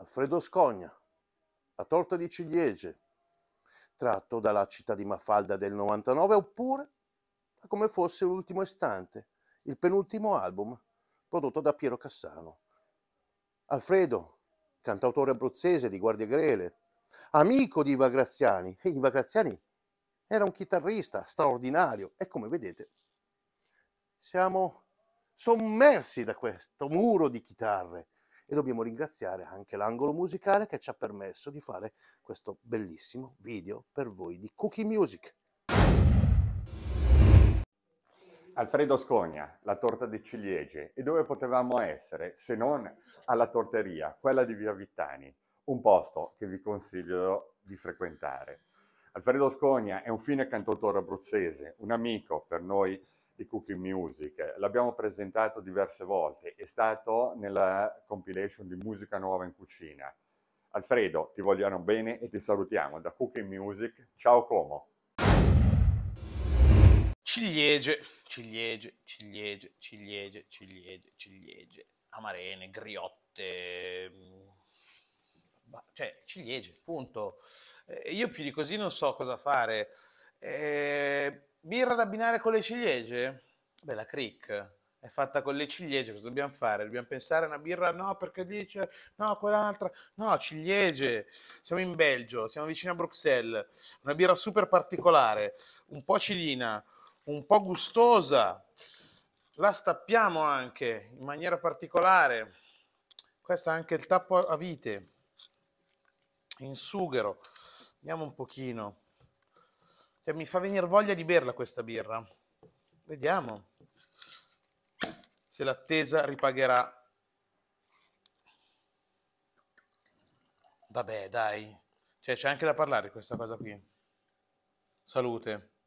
Alfredo Scogna, La torta di ciliegie, tratto dalla città di Mafalda del 99 oppure come fosse l'ultimo istante, il penultimo album prodotto da Piero Cassano. Alfredo, cantautore abruzzese di Guardia Grele, amico di Iva Graziani, e Iva Graziani era un chitarrista straordinario e come vedete siamo sommersi da questo muro di chitarre e dobbiamo ringraziare anche l'angolo musicale che ci ha permesso di fare questo bellissimo video per voi di Cookie Music. Alfredo Scogna, la torta di ciliegie. E dove potevamo essere se non alla torteria, quella di Via Vittani, un posto che vi consiglio di frequentare. Alfredo Scogna è un fine cantautore abruzzese, un amico per noi di Cookie Music. L'abbiamo presentato diverse volte, è stato nella compilation di Musica Nuova in Cucina. Alfredo, ti vogliono bene e ti salutiamo da Cooking Music. Ciao Como. Ciliegie, ciliegie, ciliegie, ciliegie, ciliegie, ciliegie, amarene, griotte, mm, cioè ciliegie, punto. Eh, io più di così non so cosa fare. Eh, Birra da abbinare con le ciliegie? Beh, la cric è fatta con le ciliegie, cosa dobbiamo fare? Dobbiamo pensare a una birra? No, perché dice, no, quell'altra, no, ciliegie. Siamo in Belgio, siamo vicino a Bruxelles, una birra super particolare, un po' cilina, un po' gustosa, la stappiamo anche in maniera particolare. Questo è anche il tappo a vite, in sughero. Andiamo un pochino. Cioè, mi fa venire voglia di berla questa birra. Vediamo se l'attesa ripagherà. Vabbè, dai. Cioè, c'è anche da parlare questa cosa qui. Salute.